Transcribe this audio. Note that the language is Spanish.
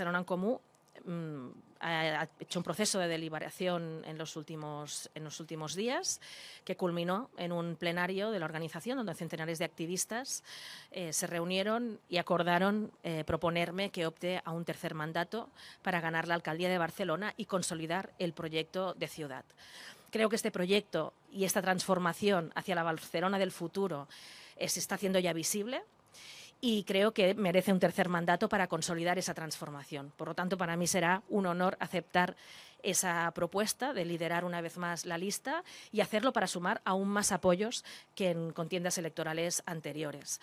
en Comú mm, ha hecho un proceso de deliberación en los últimos en los últimos días que culminó en un plenario de la organización donde centenares de activistas eh, se reunieron y acordaron eh, proponerme que opte a un tercer mandato para ganar la alcaldía de Barcelona y consolidar el proyecto de ciudad. Creo que este proyecto y esta transformación hacia la Barcelona del futuro eh, se está haciendo ya visible y creo que merece un tercer mandato para consolidar esa transformación. Por lo tanto, para mí será un honor aceptar esa propuesta de liderar una vez más la lista y hacerlo para sumar aún más apoyos que en contiendas electorales anteriores.